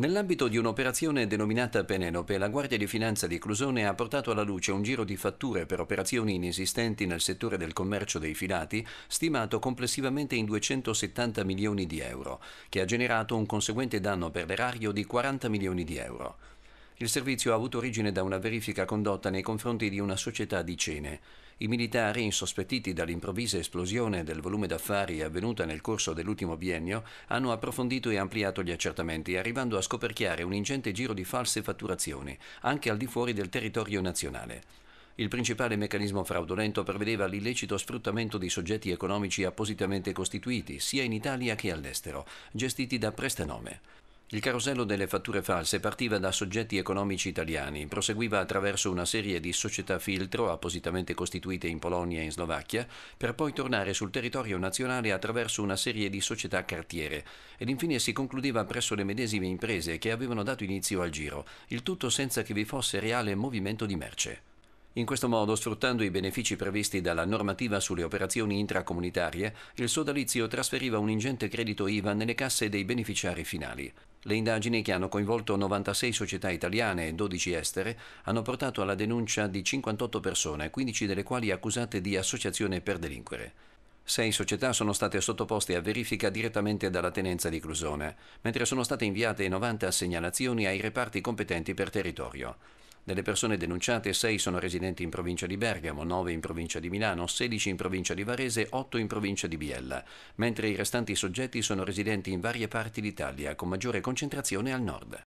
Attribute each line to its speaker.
Speaker 1: Nell'ambito di un'operazione denominata Penelope, la Guardia di Finanza di Clusone ha portato alla luce un giro di fatture per operazioni inesistenti nel settore del commercio dei filati, stimato complessivamente in 270 milioni di euro, che ha generato un conseguente danno per l'erario di 40 milioni di euro. Il servizio ha avuto origine da una verifica condotta nei confronti di una società di cene. I militari, insospettiti dall'improvvisa esplosione del volume d'affari avvenuta nel corso dell'ultimo biennio, hanno approfondito e ampliato gli accertamenti, arrivando a scoperchiare un ingente giro di false fatturazioni, anche al di fuori del territorio nazionale. Il principale meccanismo fraudolento prevedeva l'illecito sfruttamento di soggetti economici appositamente costituiti, sia in Italia che all'estero, gestiti da prestanome. Il carosello delle fatture false partiva da soggetti economici italiani, proseguiva attraverso una serie di società filtro appositamente costituite in Polonia e in Slovacchia, per poi tornare sul territorio nazionale attraverso una serie di società cartiere, ed infine si concludeva presso le medesime imprese che avevano dato inizio al giro, il tutto senza che vi fosse reale movimento di merce. In questo modo, sfruttando i benefici previsti dalla normativa sulle operazioni intracomunitarie, il sodalizio trasferiva un ingente credito IVA nelle casse dei beneficiari finali. Le indagini che hanno coinvolto 96 società italiane e 12 estere hanno portato alla denuncia di 58 persone, 15 delle quali accusate di associazione per delinquere. Sei società sono state sottoposte a verifica direttamente dalla tenenza di Clusone, mentre sono state inviate 90 segnalazioni ai reparti competenti per territorio. Delle persone denunciate, 6 sono residenti in provincia di Bergamo, 9 in provincia di Milano, 16 in provincia di Varese, 8 in provincia di Biella, mentre i restanti soggetti sono residenti in varie parti d'Italia, con maggiore concentrazione al nord.